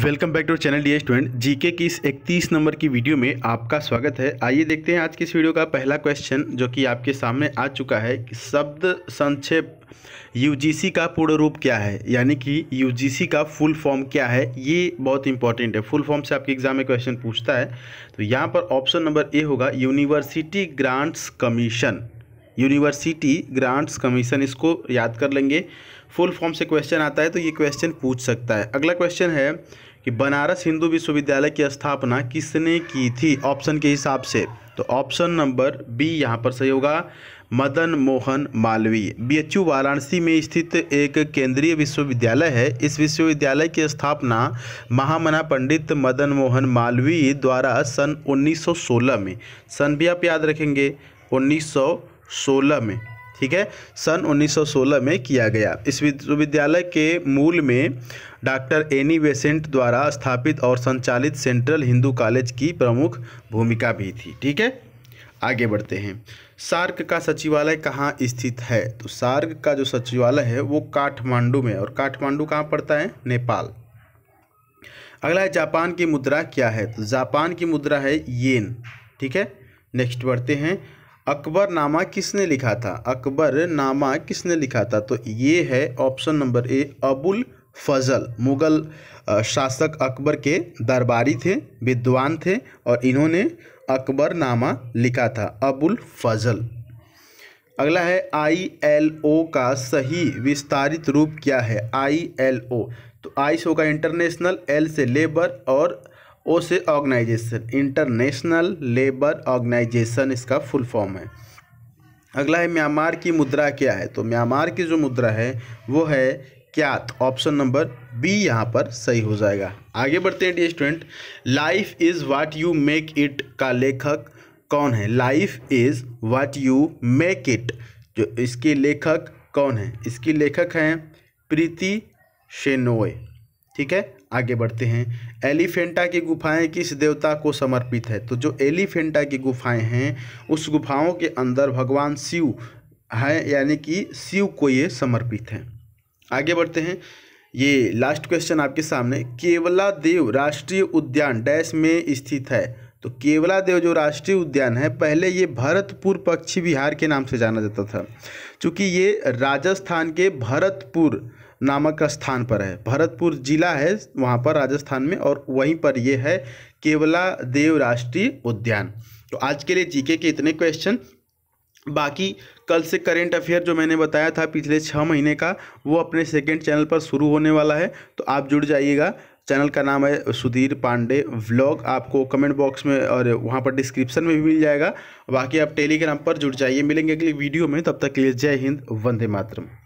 welcome back to channel the student GK की इस इकतीस नंबर की वीडियो में आपका स्वागत है आइए देखते हैं आज की इस वीडियो का पहला क्वेश्चन जो कि आपके सामने आ चुका है कि शब्द संक्षेप यूजीसी का पूर्ण रूप क्या है यानी कि यूजीसी का फुल फॉर्म क्या है ये बहुत इंपॉर्टेंट है फुल फॉर्म से आपके एग्जाम में क्वेश्चन पूछता है तो यहाँ पर ऑप्शन नंबर ए होगा University Grants Commission University Grants Commission इसको याद कर लेंगे फुल फॉर्म से क्वेश्चन आता है तो ये क्वेश्चन पूछ सकता है अगला क्वेश्चन है कि बनारस हिंदू विश्वविद्यालय की स्थापना किसने की थी ऑप्शन के हिसाब से तो ऑप्शन नंबर बी यहाँ पर सही होगा मदन मोहन मालवीय बीएचयू वाराणसी में स्थित एक केंद्रीय विश्वविद्यालय है इस विश्वविद्यालय की स्थापना महामना पंडित मदन मोहन मालवीय द्वारा सन 1916 में सन भी आप याद रखेंगे 1916 में ठीक है सन 1916 में किया गया इस विश्वविद्यालय के मूल में डॉक्टर एनी वेसेंट द्वारा स्थापित और संचालित सेंट्रल हिंदू कॉलेज की प्रमुख भूमिका भी थी ठीक है आगे बढ़ते हैं सार्क का सचिवालय कहाँ स्थित है तो सार्क का जो सचिवालय है वो काठमांडू में और काठमांडू कहाँ पड़ता है नेपाल अगला है जापान की मुद्रा क्या है तो जापान की मुद्रा है येन ठीक है नेक्स्ट बढ़ते हैं अकबर नामा किसने लिखा था अकबर नामा किसने लिखा था तो ये है option number A Abul Fazal Mughal शासक अकबर के दरबारी थे विद्वान थे और इन्होंने अकबर नामा लिखा था अबुल फजल अगला है आई एल ओ का सही विस्तारित रूप क्या है आई एल ओ तो आई से होगा इंटरनेशनल एल से लेबर और O organisation International Labour Organisation इसका फुल फॉर्म है अगला है म्यांमार की मुद्रा क्या है तो म्यांमार की जो मुद्रा है वो है क्यात ऑप्शन नंबर बी यहाँ पर सही हो जाएगा आगे बढ़ते हैं the student life is what you make it का लेखक कौन है life is what you make it जो इसके लेखक कौन है इसकी लेखक हैं प्रीति शेनोए ठीक है आगे बढ़ते हैं एलिफेंटा की गुफाएं किस देवता को समर्पित है तो जो एलिफेंटा की गुफाएं हैं उस गुफाओं के अंदर भगवान शिव है यानी कि शिव को ये समर्पित है आगे बढ़ते हैं ये लास्ट क्वेश्चन आपके सामने केवला देव राष्ट्रीय उद्यान डैश में स्थित है तो केवला देव जो राष्ट्रीय उद्यान है पहले ये भरतपुर पक्षी विहार के नाम से जाना जाता था क्योंकि ये राजस्थान के भरतपुर नामक स्थान पर है भरतपुर जिला है वहाँ पर राजस्थान में और वहीं पर ये है केवला देव राष्ट्रीय उद्यान तो आज के लिए जीके के इतने क्वेश्चन बाकी कल से करेंट अफेयर जो मैंने बताया था पिछले छः महीने का वो अपने सेकेंड चैनल पर शुरू होने वाला है तो आप जुड़ जाइएगा चैनल का नाम है सुधीर पांडे व्लॉग आपको कमेंट बॉक्स में और वहाँ पर डिस्क्रिप्शन में भी मिल जाएगा बाकी आप टेलीग्राम पर जुड़ जाइए मिलेंगे अगली वीडियो में तब तक के लिए जय हिंद वंदे मातरम